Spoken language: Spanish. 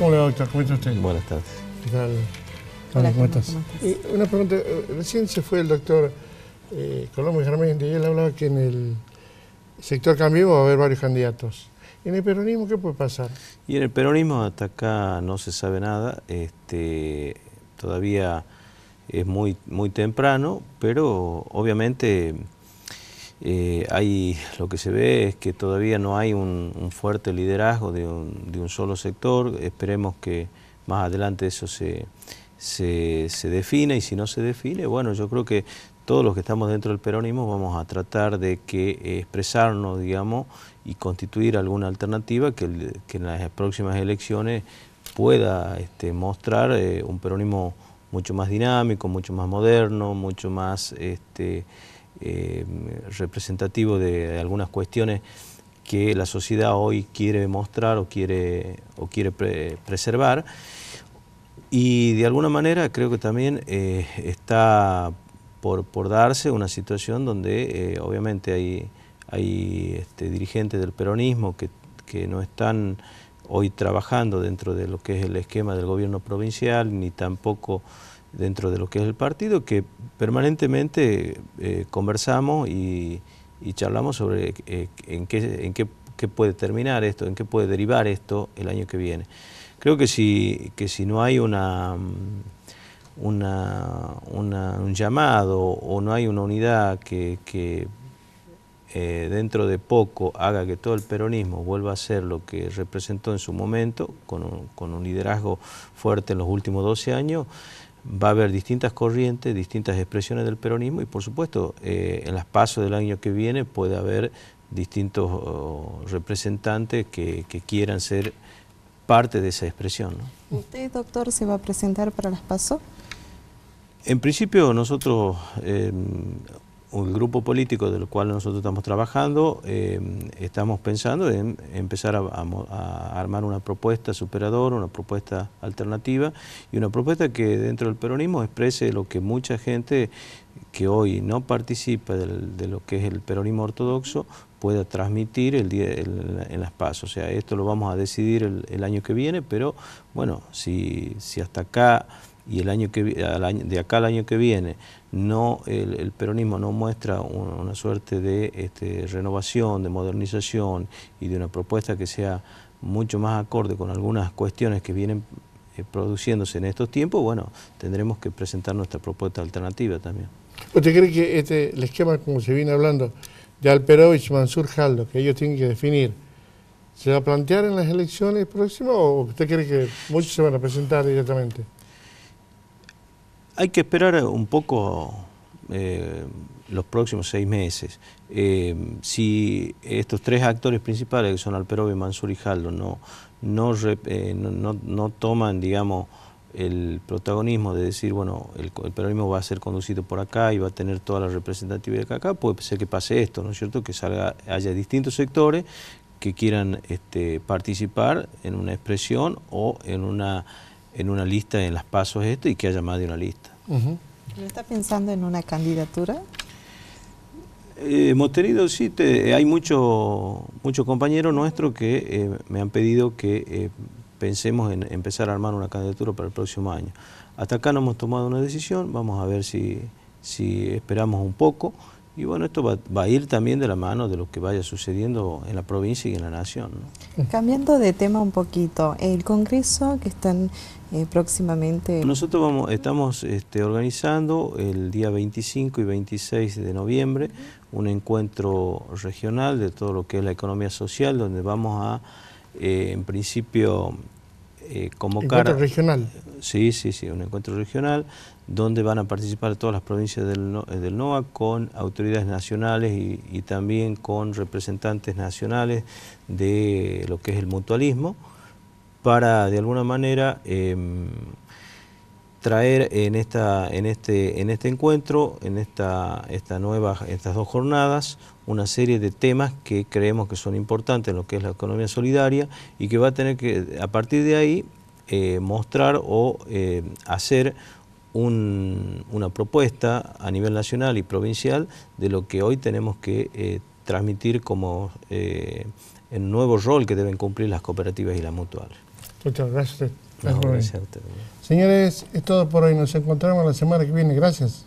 ¿Cómo doctor? ¿Cómo está usted? Buenas tardes. ¿Qué tal? Hola, ¿Cómo estás? una pregunta. Eh, recién se fue el doctor eh, Colombo Germán y él hablaba que en el sector cambio va a haber varios candidatos. ¿En el peronismo qué puede pasar? Y en el peronismo hasta acá no se sabe nada. Este, todavía es muy, muy temprano, pero obviamente eh, hay, lo que se ve es que todavía no hay un, fuerte liderazgo de un, solo sector, esperemos que más adelante eso se, se, se y si no se define, bueno, yo creo que todos los que estamos dentro del peronismo vamos a tratar de que expresarnos, digamos, y constituir alguna alternativa que, en las próximas elecciones pueda este, mostrar eh, un peronismo mucho más dinámico, mucho más moderno, mucho más este, eh, representativo de algunas cuestiones que la sociedad hoy quiere mostrar o quiere, o quiere preservar. Y de alguna manera creo que también eh, está por, darse una situación donde eh, obviamente hay, hay este, dirigentes del peronismo que, que, no están hoy trabajando dentro de lo que es el esquema del gobierno provincial, ni tampoco dentro de lo que es el partido, que permanentemente eh, conversamos y, charlamos sobre eh, en, qué, en qué, puede terminar esto, en qué puede derivar esto el año que viene. Creo que si, que si no hay una, una, un llamado o no hay una unidad que, eh, dentro de poco haga que todo el peronismo vuelva a ser lo que representó en su momento, con con un liderazgo fuerte en los últimos 12 años, va a haber distintas corrientes, distintas expresiones del peronismo y por supuesto eh, en las PASO del año que viene puede haber distintos oh, representantes que, quieran ser parte de esa expresión. ¿Usted, doctor, se va a presentar para las PASO? En principio nosotros eh, el grupo político del cual nosotros estamos trabajando, em, estamos pensando en empezar a, armar una propuesta superadora, una propuesta alternativa y una propuesta que dentro del peronismo exprese lo que mucha gente que hoy no participa de lo que es el peronismo ortodoxo pueda transmitir el día, en las PAS. O sea, esto lo vamos a decidir el, año que viene, pero bueno, si, si hasta acá y el año que de acá al año que viene no el, peronismo no muestra una, suerte de este, renovación, de modernización y de una propuesta que sea mucho más acorde con algunas cuestiones que vienen eh, produciéndose en estos tiempos, bueno, tendremos que presentar nuestra propuesta alternativa también. ¿Usted cree que este, el esquema, como se viene hablando, de Alperovich, Mansur, Jaldo, que ellos tienen que definir, ¿se va a plantear en las elecciones próximas o usted cree que muchos se van a presentar directamente? Hay que esperar un poco eh, los próximos seis meses. Eh, si estos tres actores principales, que son Alperov, Mansur y Jaldo, eh, no, no, no, toman, digamos, el protagonismo de decir, bueno, el, peronismo va a ser conducido por acá y va a tener toda la representatividad de acá, puede ser que pase esto, ¿no es cierto? Que salga, haya distintos sectores que quieran este, participar en una expresión o en una en una lista en las pasos esto y que haya más de una lista. ¿No está pensando en una candidatura? Eh, hemos tenido, sí, hay muchos mucho compañeros nuestros que eh, me han pedido que eh, pensemos en empezar a armar una candidatura para el próximo año. Hasta acá no hemos tomado una decisión, vamos a ver si, si esperamos un poco, y bueno, esto va, a ir también de la mano de lo que vaya sucediendo en la provincia y en la nación. Cambiando de tema un poquito, el Congreso que están eh, próximamente... Nosotros vamos, estamos este, organizando el día 25 y 26 de noviembre un encuentro regional de todo lo que es la economía social, donde vamos a, eh, en principio, eh, ¿Encuentro regional? Sí, sí, sí, un encuentro regional donde van a participar todas las provincias del, eh, NOA con autoridades nacionales y, también con representantes nacionales de lo que es el mutualismo para de alguna manera em, traer en, esta, en, este, en este encuentro, en esta, esta nueva, estas dos jornadas, una serie de temas que creemos que son importantes en lo que es la economía solidaria y que va a tener que, a partir de ahí, eh, mostrar o eh, hacer una propuesta a nivel nacional y provincial de lo que hoy tenemos que eh, transmitir como el nuevo rol que deben cumplir las cooperativas y las mutuales. Muchas gracias Gracias, Señores, es todo por hoy. Nos encontramos la semana que viene. Gracias.